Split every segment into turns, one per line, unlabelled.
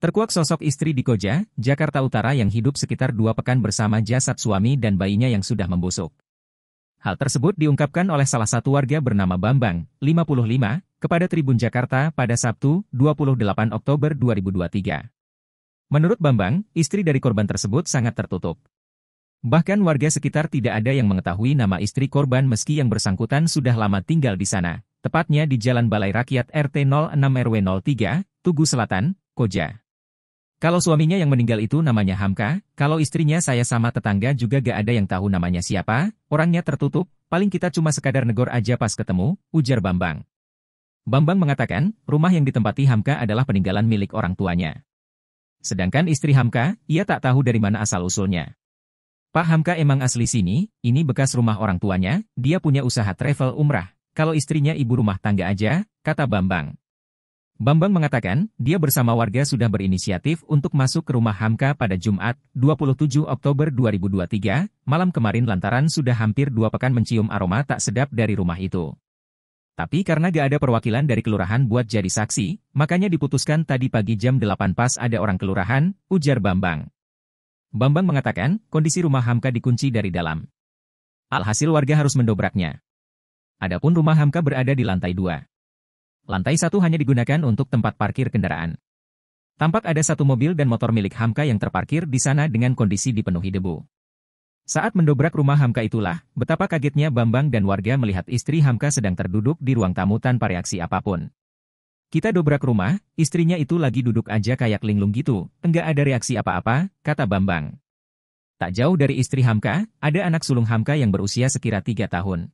Terkuak sosok istri di Koja, Jakarta Utara yang hidup sekitar dua pekan bersama jasad suami dan bayinya yang sudah membusuk. Hal tersebut diungkapkan oleh salah satu warga bernama Bambang, 55, kepada Tribun Jakarta pada Sabtu, 28 Oktober 2023. Menurut Bambang, istri dari korban tersebut sangat tertutup. Bahkan warga sekitar tidak ada yang mengetahui nama istri korban meski yang bersangkutan sudah lama tinggal di sana, tepatnya di Jalan Balai Rakyat RT 06 RW 03, Tugu Selatan, Koja. Kalau suaminya yang meninggal itu namanya Hamka, kalau istrinya saya sama tetangga juga gak ada yang tahu namanya siapa, orangnya tertutup, paling kita cuma sekadar negor aja pas ketemu, ujar Bambang. Bambang mengatakan, rumah yang ditempati Hamka adalah peninggalan milik orang tuanya. Sedangkan istri Hamka, ia tak tahu dari mana asal-usulnya. Pak Hamka emang asli sini, ini bekas rumah orang tuanya, dia punya usaha travel umrah. Kalau istrinya ibu rumah tangga aja, kata Bambang. Bambang mengatakan, dia bersama warga sudah berinisiatif untuk masuk ke rumah Hamka pada Jumat, 27 Oktober 2023, malam kemarin lantaran sudah hampir dua pekan mencium aroma tak sedap dari rumah itu. Tapi karena gak ada perwakilan dari kelurahan buat jadi saksi, makanya diputuskan tadi pagi jam 8 pas ada orang kelurahan, ujar Bambang. Bambang mengatakan, kondisi rumah Hamka dikunci dari dalam. Alhasil warga harus mendobraknya. Adapun rumah Hamka berada di lantai dua lantai satu hanya digunakan untuk tempat parkir kendaraan. Tampak ada satu mobil dan motor milik Hamka yang terparkir di sana dengan kondisi dipenuhi debu. Saat mendobrak rumah Hamka itulah, betapa kagetnya Bambang dan warga melihat istri Hamka sedang terduduk di ruang tamu tanpa reaksi apapun. Kita dobrak rumah, istrinya itu lagi duduk aja kayak linglung gitu, enggak ada reaksi apa-apa, kata Bambang. Tak jauh dari istri Hamka, ada anak sulung Hamka yang berusia sekira tiga tahun.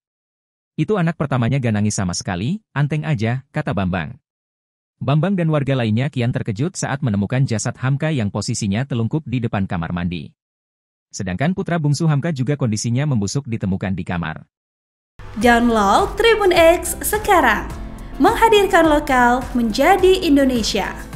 Itu anak pertamanya gak nangis sama sekali, anteng aja, kata Bambang. Bambang dan warga lainnya kian terkejut saat menemukan jasad Hamka yang posisinya telungkup di depan kamar mandi. Sedangkan putra bungsu Hamka juga kondisinya membusuk ditemukan di kamar. Download Tribun X sekarang. Menghadirkan lokal menjadi Indonesia.